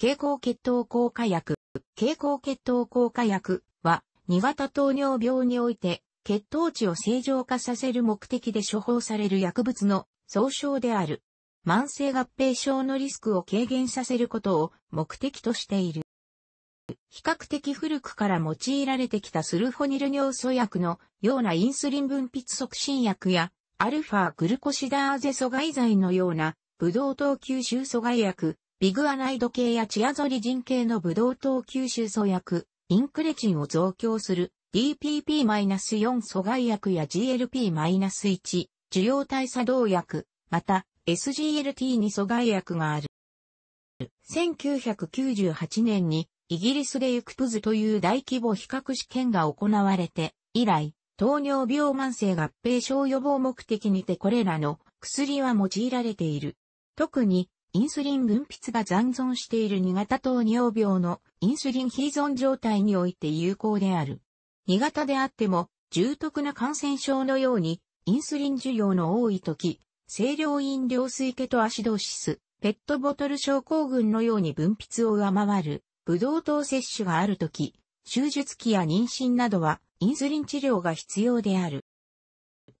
経口血糖効果薬、経口血糖効果薬は、2型糖尿病において、血糖値を正常化させる目的で処方される薬物の総称である。慢性合併症のリスクを軽減させることを目的としている。比較的古くから用いられてきたスルフォニル尿素薬のようなインスリン分泌促進薬や、アルファグルコシダーゼ阻害剤のような、ブドウ糖吸収阻害薬、ビグアナイド系やチアゾリジン系のブドウ糖吸収素薬、インクレチンを増強する DPP-4 阻害薬や GLP-1 受容体作動薬、また SGLT2 阻害薬がある。1998年にイギリスでユクプズという大規模比較試験が行われて、以来、糖尿病慢性合併症予防目的にてこれらの薬は用いられている。特にインスリン分泌が残存している2型糖尿病のインスリン非依存状態において有効である。2型であっても、重篤な感染症のように、インスリン需要の多い時、清涼飲料水ケトアシドシス、ペットボトル症候群のように分泌を上回る、ブドウ糖摂取がある時、手術期や妊娠などは、インスリン治療が必要である。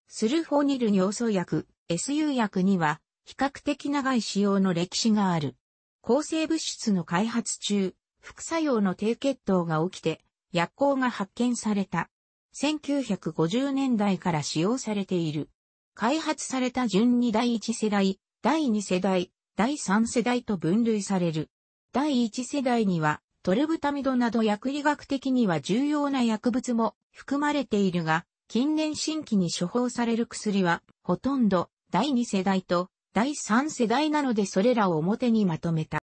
スルフォニル尿素薬、SU 薬には、比較的長い使用の歴史がある。抗生物質の開発中、副作用の低血糖が起きて、薬効が発見された。1950年代から使用されている。開発された順に第1世代、第2世代、第3世代と分類される。第1世代には、トルブタミドなど薬理学的には重要な薬物も含まれているが、近年新規に処方される薬は、ほとんど第2世代と第3世代なのでそれらを表にまとめた。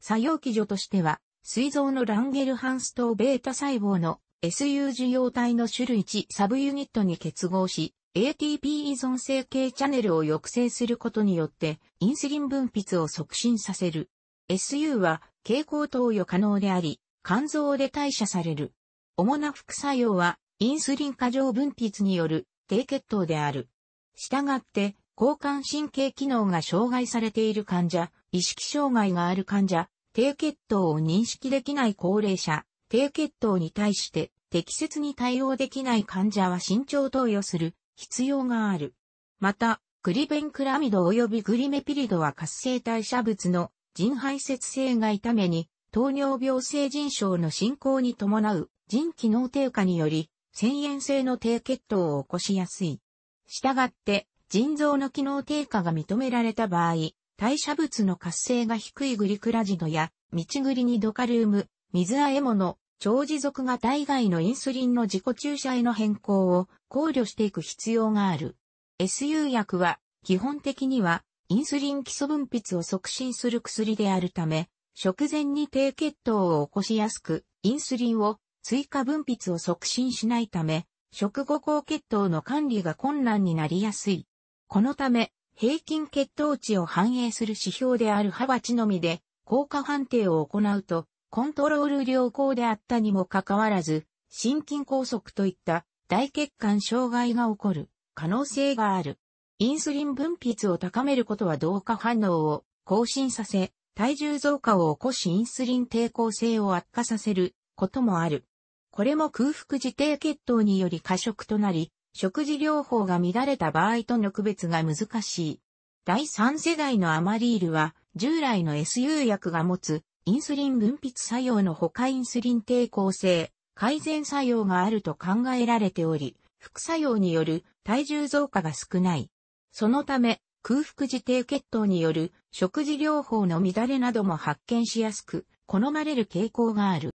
作用基準としては、膵臓のランゲルハンス等ベータ細胞の SU 受容体の種類1サブユニットに結合し、ATP 依存性系チャネルを抑制することによって、インスリン分泌を促進させる。SU は、蛍光投与可能であり、肝臓で代謝される。主な副作用は、インスリン過剰分泌による低血糖である。したがって、交感神経機能が障害されている患者、意識障害がある患者、低血糖を認識できない高齢者、低血糖に対して適切に対応できない患者は慎重投与する必要がある。また、グリベンクラミド及びグリメピリドは活性代謝物の腎排泄性が痛めに、糖尿病性腎症の進行に伴う腎機能低下により、遷延性の低血糖を起こしやすい。したがって、腎臓の機能低下が認められた場合、代謝物の活性が低いグリクラジドや、道グリニドカルーム、水あえ物、超持続型以外のインスリンの自己注射への変更を考慮していく必要がある。SU 薬は基本的にはインスリン基礎分泌を促進する薬であるため、食前に低血糖を起こしやすく、インスリンを追加分泌を促進しないため、食後高血糖の管理が困難になりやすい。このため、平均血糖値を反映する指標であるハバチのみで、効果判定を行うと、コントロール良好であったにもかかわらず、心筋梗塞といった大血管障害が起こる可能性がある。インスリン分泌を高めることは同化反応を更新させ、体重増加を起こしインスリン抵抗性を悪化させることもある。これも空腹時低血糖により過食となり、食事療法が乱れた場合との区別が難しい。第3世代のアマリールは、従来の SU 薬が持つ、インスリン分泌作用のほかインスリン抵抗性、改善作用があると考えられており、副作用による体重増加が少ない。そのため、空腹時低血糖による食事療法の乱れなども発見しやすく、好まれる傾向がある。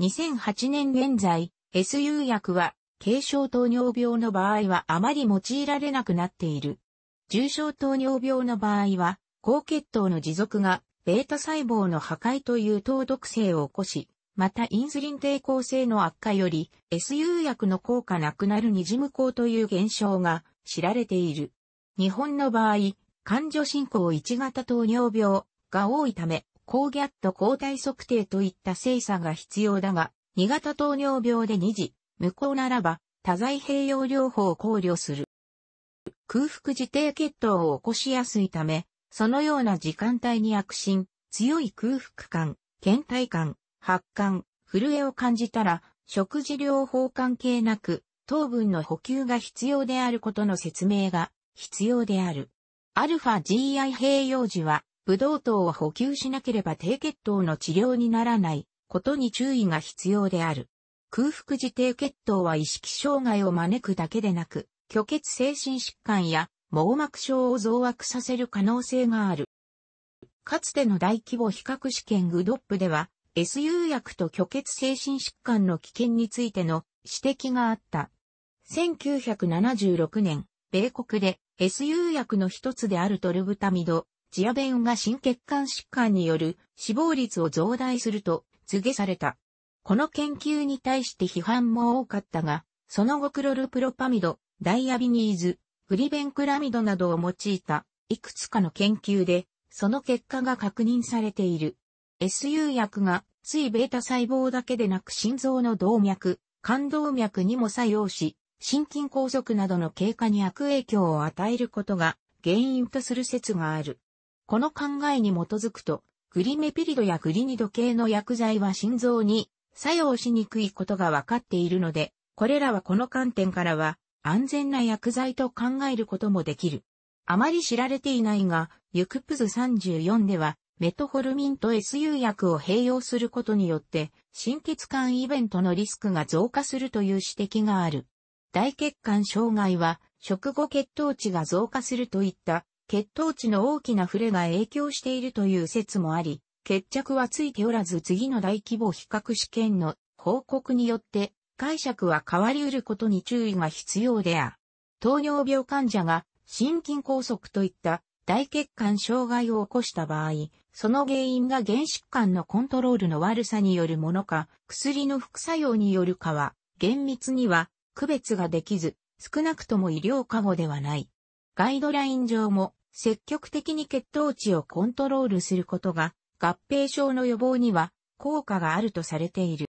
2008年現在、SU 薬は軽症糖尿病の場合はあまり用いられなくなっている。重症糖尿病の場合は、高血糖の持続が、ベータ細胞の破壊という糖毒性を起こし、またインスリン抵抗性の悪化より、SU 薬の効果なくなる二次無効という現象が知られている。日本の場合、患者進行1型糖尿病が多いため、抗ギャット抗体測定といった精査が必要だが、2型糖尿病で2次、無効ならば、多剤併用療法を考慮する。空腹時低血糖を起こしやすいため、そのような時間帯に悪心、強い空腹感、倦怠感、発汗、震えを感じたら、食事療法関係なく、糖分の補給が必要であることの説明が必要である。アルファ GI 併用時は、ブドウ糖を補給しなければ低血糖の治療にならないことに注意が必要である。空腹時低血糖は意識障害を招くだけでなく、虚血精神疾患や網膜症を増悪させる可能性がある。かつての大規模比較試験グドップでは、SU 薬と虚血精神疾患の危険についての指摘があった。1976年、米国で SU 薬の一つであるトルブタミド、ジアベンが心血管疾患による死亡率を増大すると告げされた。この研究に対して批判も多かったが、その後クロルプロパミド、ダイアビニーズ、グリベンクラミドなどを用いたいくつかの研究で、その結果が確認されている。SU 薬が、水ベータ細胞だけでなく心臓の動脈、冠動脈にも作用し、心筋梗塞などの経過に悪影響を与えることが原因とする説がある。この考えに基づくと、グリメピリドやグリニド系の薬剤は心臓に作用しにくいことが分かっているので、これらはこの観点からは安全な薬剤と考えることもできる。あまり知られていないが、ユクプズ34では、メトホルミンと SU 薬を併用することによって、心血管イベントのリスクが増加するという指摘がある。大血管障害は、食後血糖値が増加するといった、血糖値の大きな触れが影響しているという説もあり、決着はついておらず次の大規模比較試験の報告によって解釈は変わり得ることに注意が必要である。糖尿病患者が心筋梗塞といった大血管障害を起こした場合、その原因が原疾患のコントロールの悪さによるものか、薬の副作用によるかは、厳密には区別ができず、少なくとも医療過誤ではない。ガイドライン上も積極的に血糖値をコントロールすることが合併症の予防には効果があるとされている。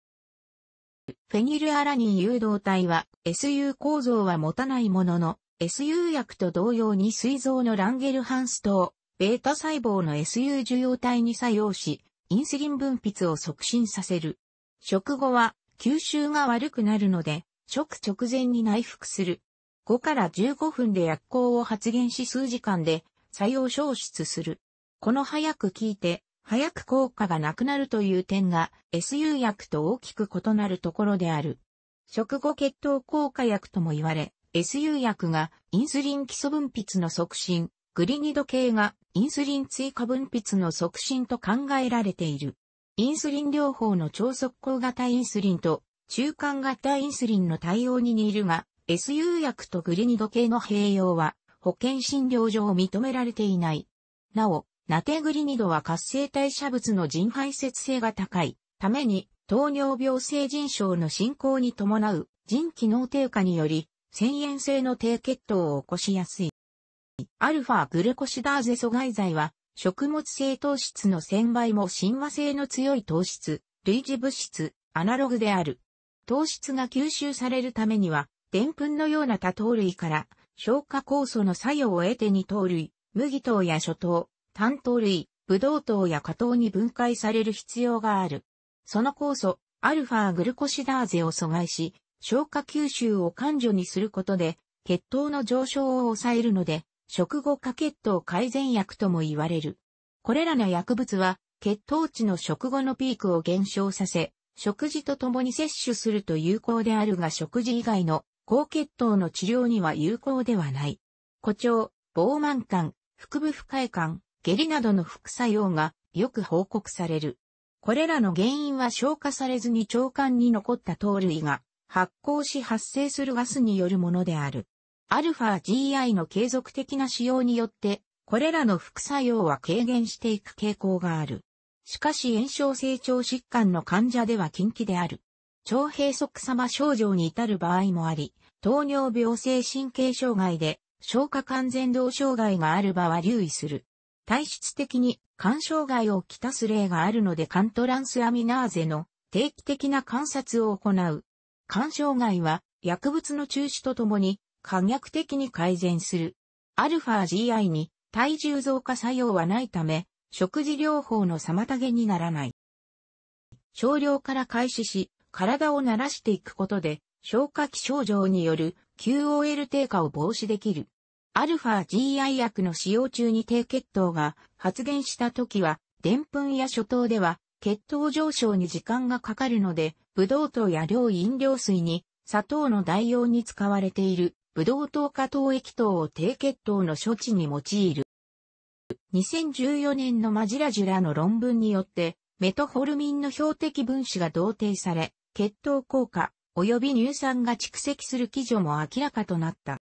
フェニルアラニン誘導体は SU 構造は持たないものの SU 薬と同様に膵臓のランゲルハンス等、ベータ細胞の SU 受容体に作用し、インスリン分泌を促進させる。食後は吸収が悪くなるので、食直前に内服する。5から15分で薬効を発現し数時間で作用消失する。この早く効いて早く効果がなくなるという点が SU 薬と大きく異なるところである。食後血糖効果薬とも言われ、SU 薬がインスリン基礎分泌の促進、グリニド系がインスリン追加分泌の促進と考えられている。インスリン療法の超速効型インスリンと中間型インスリンの対応に似るが、SU 薬とグリニド系の併用は保険診療上認められていない。なお、ナテグリニドは活性代謝物の人排泄性が高いために糖尿病性腎症の進行に伴う腎機能低下により遷円性の低血糖を起こしやすい。アルファグルコシダーゼ阻害剤は食物性糖質の1000倍も親和性の強い糖質、類似物質、アナログである。糖質が吸収されるためには、デンプンのような多糖類から、消化酵素の作用を得て二糖類、麦糖や諸糖、単糖類、ブドウ糖や果糖に分解される必要がある。その酵素、アルファグルコシダーゼを阻害し、消化吸収を感除にすることで、血糖の上昇を抑えるので、食後化血糖改善薬とも言われる。これらの薬物は、血糖値の食後のピークを減少させ、食事とともに摂取すると有効であるが食事以外の高血糖の治療には有効ではない。誇張、膨慢感、腹部不快感、下痢などの副作用がよく報告される。これらの原因は消化されずに腸管に残った糖類が発酵し発生するガスによるものである。アルファ GI の継続的な使用によって、これらの副作用は軽減していく傾向がある。しかし炎症性腸疾患の患者では禁忌である。腸閉塞様症状に至る場合もあり、糖尿病性神経障害で消化完全動障害がある場は留意する。体質的に肝障害をきたす例があるので肝トランスアミナーゼの定期的な観察を行う。肝障害は薬物の中止とともに可逆的に改善する。アルファ GI に体重増加作用はないため、食事療法の妨げにならない。少量から開始し、体を慣らしていくことで、消化器症状による QOL 低下を防止できる。アルファ GI 薬の使用中に低血糖が発現した時は、でんぷんや諸糖では血糖上昇に時間がかかるので、ブドウ糖や量飲料水に砂糖の代用に使われているブドウ糖化糖液糖を低血糖の処置に用いる。2014年のマジラジュラの論文によって、メトホルミンの標的分子が同定され、血糖効果及び乳酸が蓄積する基準も明らかとなった。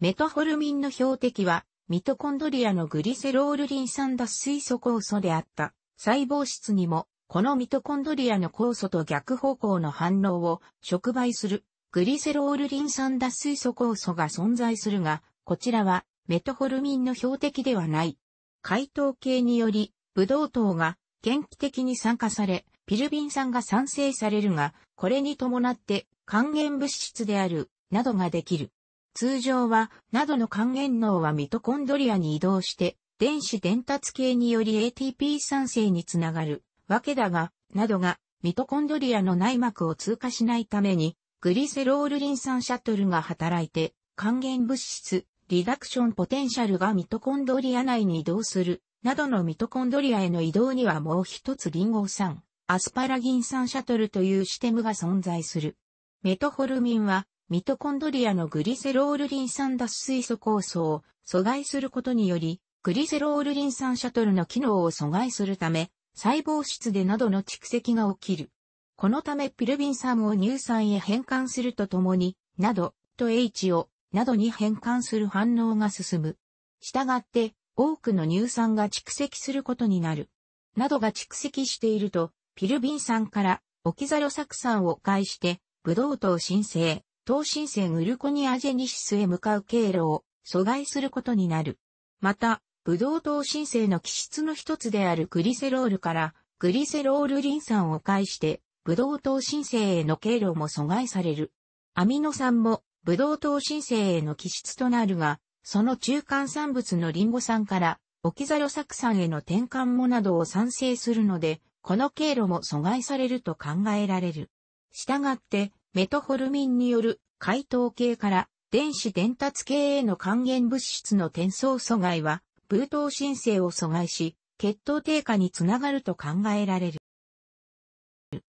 メトホルミンの標的は、ミトコンドリアのグリセロールリン酸脱水素酵素であった。細胞質にも、このミトコンドリアの酵素と逆方向の反応を触媒するグリセロールリン酸脱水素酵素が存在するが、こちらはメトホルミンの標的ではない。解糖系により、ブドウ糖が元気的に酸化され、ピルビン酸が酸性されるが、これに伴って還元物質である、などができる。通常は、などの還元脳はミトコンドリアに移動して、電子伝達系により ATP 酸性につながるわけだが、などが、ミトコンドリアの内膜を通過しないために、グリセロールリン酸シャトルが働いて、還元物質、リダクションポテンシャルがミトコンドリア内に移動する、などのミトコンドリアへの移動にはもう一つリンゴ酸、アスパラギン酸シャトルというシステムが存在する。メトホルミンはミトコンドリアのグリセロールリン酸脱水素酵素を阻害することにより、グリセロールリン酸シャトルの機能を阻害するため、細胞質でなどの蓄積が起きる。このためピルビン酸を乳酸へ変換するとともに、など、と H を、などに変換する反応が進む。したがって、多くの乳酸が蓄積することになる。などが蓄積していると、ピルビン酸からオキザロ酢酸を介して、ブドウ糖を申請、東新線ウルコニアジェニシスへ向かう経路を阻害することになる。また、ブドウ糖新生の基質の一つであるグリセロールからグリセロールリン酸を介して、ブドウ糖新生への経路も阻害される。アミノ酸もブドウ糖新生への基質となるが、その中間産物のリンゴ酸からオキザロサク酸への転換もなどを産生するので、この経路も阻害されると考えられる。したがって、メトホルミンによる解糖系から電子伝達系への還元物質の転送阻害は、ブーー申請を阻害し、血糖低下につながると考えられる。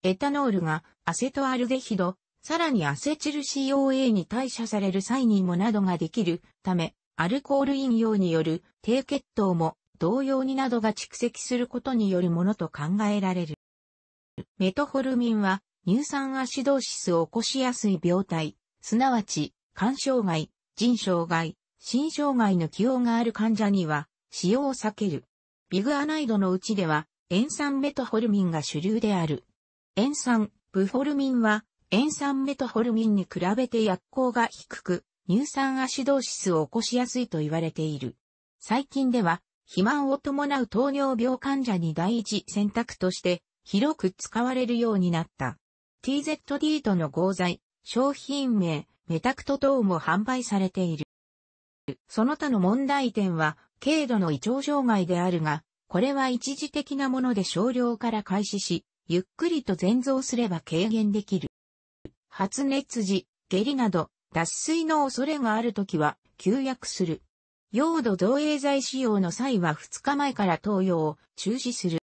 エタノールがアセトアルデヒド、さらにアセチル COA に代謝される際にもなどができるため、アルコール飲用による低血糖も同様になどが蓄積することによるものと考えられる。メトホルミンは乳酸アシドーシスを起こしやすい病態、すなわち、肝障害、腎障害、心障害の起用がある患者には、使用を避ける。ビグアナイドのうちでは、塩酸メトホルミンが主流である。塩酸、ブホルミンは、塩酸メトホルミンに比べて薬効が低く、乳酸アシドーシスを起こしやすいと言われている。最近では、肥満を伴う糖尿病患者に第一選択として、広く使われるようになった。TZD との合材、商品名、メタクト等も販売されている。その他の問題点は、軽度の胃腸障害であるが、これは一時的なもので少量から開始し、ゆっくりと全増すれば軽減できる。発熱時、下痢など、脱水の恐れがあるときは、休薬する。用土造影剤使用の際は2日前から投与を中止する。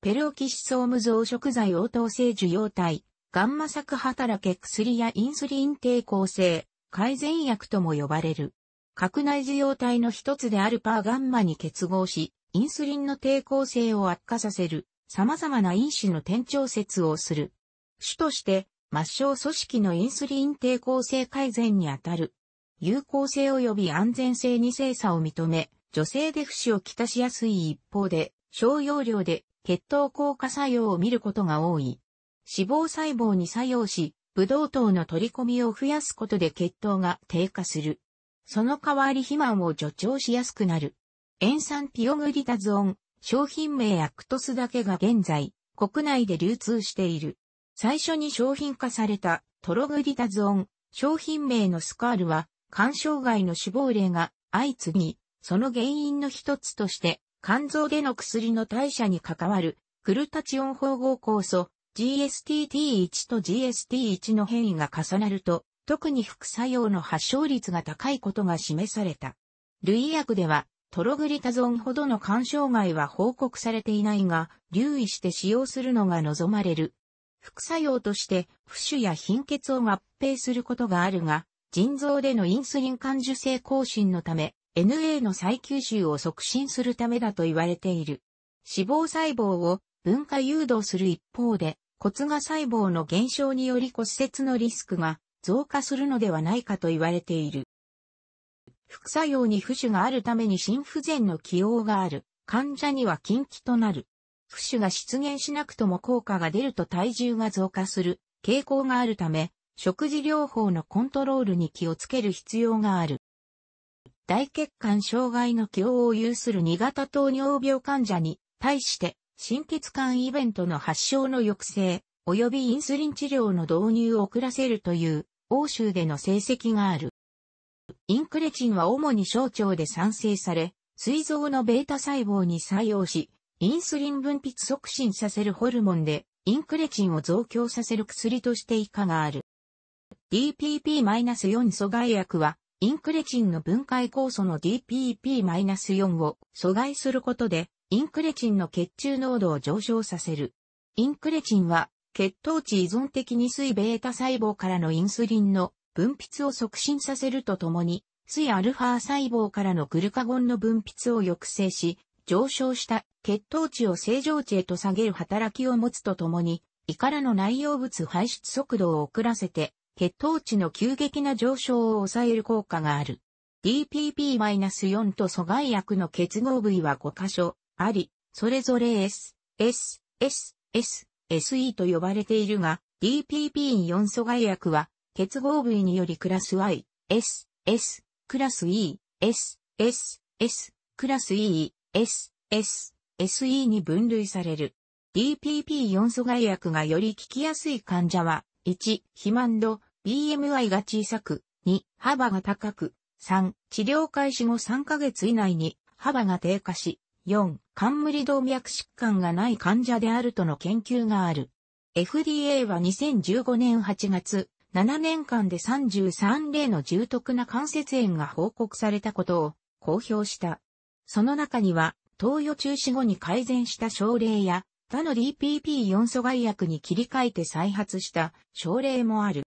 ペロキシソーム増殖剤応答性受容体、ガンマ作働け薬やインスリン抵抗性、改善薬とも呼ばれる。核内受容体の一つであるパーガンマに結合し、インスリンの抵抗性を悪化させる、様々な因子の転調節をする。主として、末梢組織のインスリン抵抗性改善にあたる。有効性及び安全性に精査を認め、女性で不死をきたしやすい一方で、小容量で血糖効果作用を見ることが多い。脂肪細胞に作用し、ブドウ糖の取り込みを増やすことで血糖が低下する。その代わり肥満を助長しやすくなる。塩酸ピオグリタゾン、商品名アクトスだけが現在、国内で流通している。最初に商品化されたトログリタゾン、商品名のスカールは、肝障害の死亡例が相次ぎ、その原因の一つとして、肝臓での薬の代謝に関わる、クルタチオン包合酵素、GSTT1 と GST1 の変異が重なると、特に副作用の発症率が高いことが示された。類薬では、トログリタゾンほどの肝障害は報告されていないが、留意して使用するのが望まれる。副作用として、不腫や貧血を合併することがあるが、腎臓でのインスリン感受性更新のため、NA の再吸収を促進するためだと言われている。脂肪細胞を分化誘導する一方で、骨が細胞の減少により骨折のリスクが増加するのではないかと言われている。副作用に不腫があるために心不全の起用がある患者には禁忌となる。不腫が出現しなくとも効果が出ると体重が増加する傾向があるため、食事療法のコントロールに気をつける必要がある。大血管障害の起用を有する2型糖尿病患者に対して心血管イベントの発症の抑制、及びインスリン治療の導入を遅らせるという、欧州での成績がある。インクレチンは主に小腸で産生され、膵臓のベータ細胞に作用し、インスリン分泌促進させるホルモンで、インクレチンを増強させる薬として以下がある。DPP-4 阻害薬は、インクレチンの分解酵素の DPP-4 を阻害することで、インクレチンの血中濃度を上昇させる。インクレチンは、血糖値依存的に水ベータ細胞からのインスリンの分泌を促進させるとともに、水アルファ細胞からのグルカゴンの分泌を抑制し、上昇した血糖値を正常値へと下げる働きを持つとともに、胃からの内容物排出速度を遅らせて、血糖値の急激な上昇を抑える効果がある。DPP-4 と阻害薬の結合部位は5箇所、あり、それぞれ S、S、S、S、SE と呼ばれているが、DPP4 阻害薬は、結合部位によりクラス Y、S、S、クラス E、S、S、S、クラス E、S、S、SE に分類される。DPP4 阻害薬がより効きやすい患者は、1、肥満度、BMI が小さく、2、幅が高く、3、治療開始後3ヶ月以内に幅が低下し、4、冠動脈疾患がない患者であるとの研究がある。FDA は2015年8月、7年間で33例の重篤な関節炎が報告されたことを公表した。その中には、投与中止後に改善した症例や、他の DPP4 阻害薬に切り替えて再発した症例もある。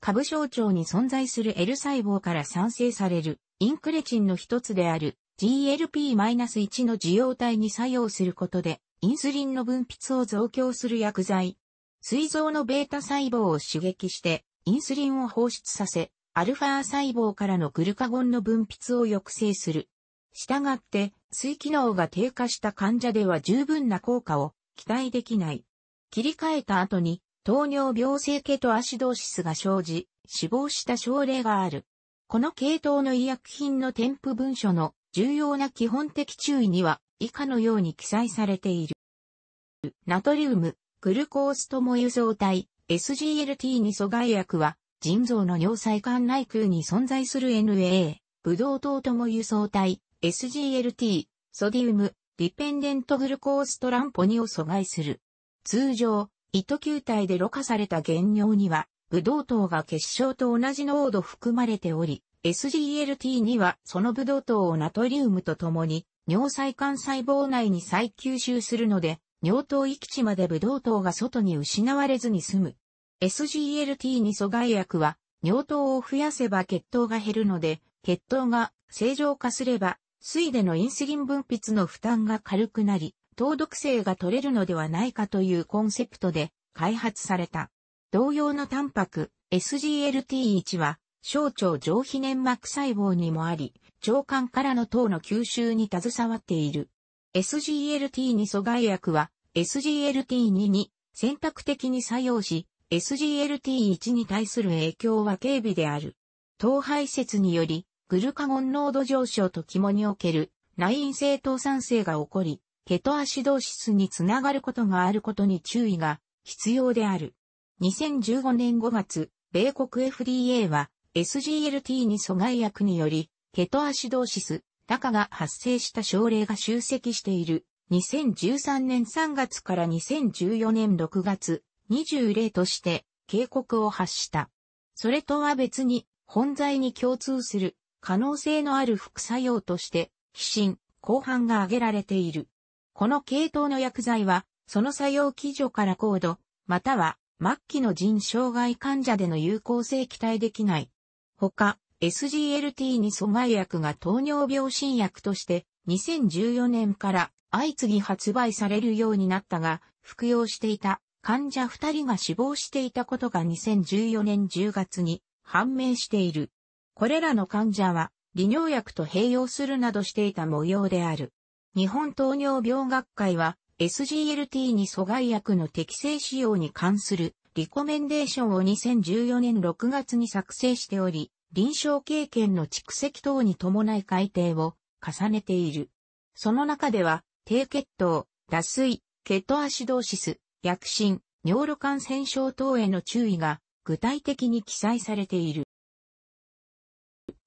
下部小腸に存在する L 細胞から産生されるインクレチンの一つである GLP-1 の受容体に作用することで、インスリンの分泌を増強する薬剤。膵臓の β 細胞を刺激して、インスリンを放出させ、アルファ細胞からのグルカゴンの分泌を抑制する。したがって、水機能が低下した患者では十分な効果を期待できない。切り替えた後に、糖尿病性ケトアシドーシスが生じ、死亡した症例がある。この系統の医薬品の添付文書の重要な基本的注意には以下のように記載されている。ナトリウム、グルコースとも輸送体、SGLT に阻害薬は、腎臓の尿細管内空に存在する NAA、ブドウ糖とも輸送体、SGLT、ソディウム、ディペンデントグルコーストランポニを阻害する。通常、糸球体でろ過された原尿には、ブドウ糖が結晶と同じ濃度含まれており、SGLT にはそのブドウ糖をナトリウムとともに尿細管細胞内に再吸収するので尿糖域地までブドウ糖が外に失われずに済む。SGLT2 阻害薬は尿糖を増やせば血糖が減るので血糖が正常化すれば水でのインスリン分泌の負担が軽くなり糖毒性が取れるのではないかというコンセプトで開発された。同様のタンパク SGLT1 は小腸上皮粘膜細胞にもあり、腸管からの糖の吸収に携わっている。SGLT2 阻害薬は SGLT2 に選択的に作用し、SGLT1 に対する影響は軽微である。糖排泄により、グルカゴン濃度上昇と肝における内因性糖酸性が起こり、ケトアシドーシスにつながることがあることに注意が必要である。2015年5月、米国 FDA は SGLT に阻害薬により、ケトアシドーシス、高が発生した症例が集積している。2013年3月から2014年6月、20例として警告を発した。それとは別に、本罪に共通する可能性のある副作用として、皮疹、後半が挙げられている。この系統の薬剤は、その作用基準から高度、または末期の腎障害患者での有効性期待できないほか、SGLT に阻害薬が糖尿病新薬として2014年から相次ぎ発売されるようになったが、服用していた患者2人が死亡していたことが2014年10月に判明している。これらの患者は利尿薬と併用するなどしていた模様である。日本糖尿病学会は SGLT に阻害薬の適正使用に関するリコメンデーションを2014年6月に作成しており、臨床経験の蓄積等に伴い改定を重ねている。その中では、低血糖、脱水、ケトアシドーシス、薬疹、尿路感染症等への注意が具体的に記載されている。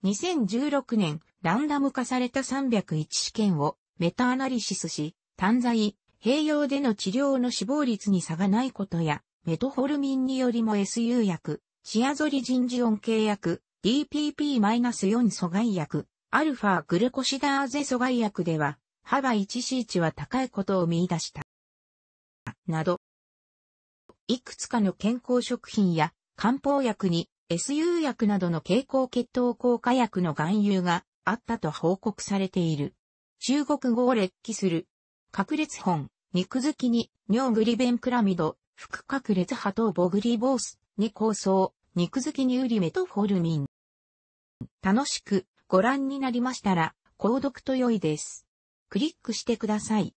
2016年、ランダム化された301試験をメタアナリシスし、単剤、併用での治療の死亡率に差がないことや、メトホルミンによりも SU 薬、チアゾリジンジオン系薬、DPP-4 阻害薬、アルファグルコシダーゼ阻害薬では、幅 1C 値は高いことを見出した。など、いくつかの健康食品や漢方薬に SU 薬などの経口血糖効果薬の含有があったと報告されている。中国語を列記する。核裂本、肉付きに、尿グリベンクラミド、副核裂波等ボグリボースに構想、肉付きにウリメとフォルミン。楽しくご覧になりましたら、購読と良いです。クリックしてください。